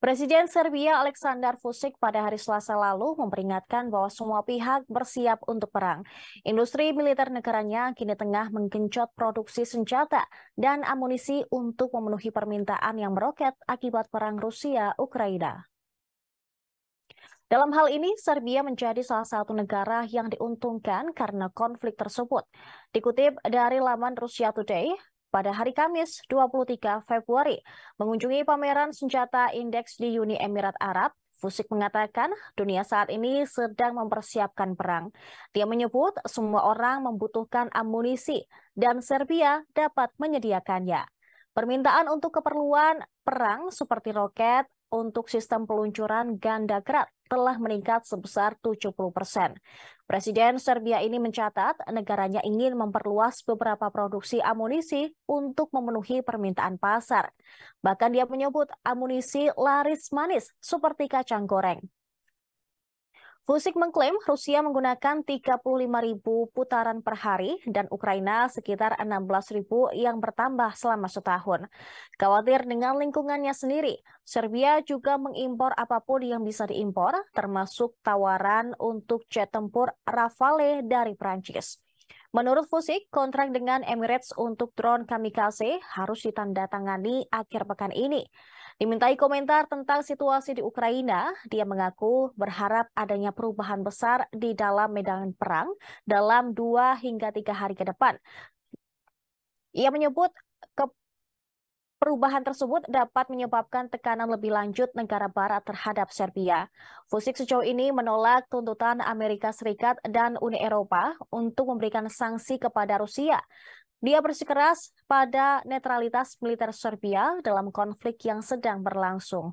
Presiden Serbia Alexander Vucic pada hari Selasa lalu memperingatkan bahwa semua pihak bersiap untuk perang. Industri militer negaranya kini tengah menggencot produksi senjata dan amunisi untuk memenuhi permintaan yang meroket akibat perang Rusia-Ukraina. Dalam hal ini, Serbia menjadi salah satu negara yang diuntungkan karena konflik tersebut. Dikutip dari laman Rusia Today, pada hari Kamis 23 Februari mengunjungi pameran senjata indeks di Uni Emirat Arab. Fusik mengatakan dunia saat ini sedang mempersiapkan perang. Dia menyebut semua orang membutuhkan amunisi dan Serbia dapat menyediakannya. Permintaan untuk keperluan perang seperti roket, untuk sistem peluncuran ganda kerat telah meningkat sebesar 70 persen. Presiden Serbia ini mencatat negaranya ingin memperluas beberapa produksi amunisi untuk memenuhi permintaan pasar. Bahkan dia menyebut amunisi laris manis seperti kacang goreng. Husik mengklaim Rusia menggunakan ribu putaran per hari dan Ukraina sekitar ribu yang bertambah selama setahun. Khawatir dengan lingkungannya sendiri, Serbia juga mengimpor apapun yang bisa diimpor, termasuk tawaran untuk jet tempur Rafale dari Prancis. Menurut Fusik, kontrak dengan Emirates untuk drone kamikaze harus ditandatangani akhir pekan ini. Dimintai komentar tentang situasi di Ukraina, dia mengaku berharap adanya perubahan besar di dalam medan perang dalam dua hingga tiga hari ke depan. Ia menyebut Perubahan tersebut dapat menyebabkan tekanan lebih lanjut negara barat terhadap Serbia. Fusik sejauh ini menolak tuntutan Amerika Serikat dan Uni Eropa untuk memberikan sanksi kepada Rusia. Dia bersikeras pada netralitas militer Serbia dalam konflik yang sedang berlangsung.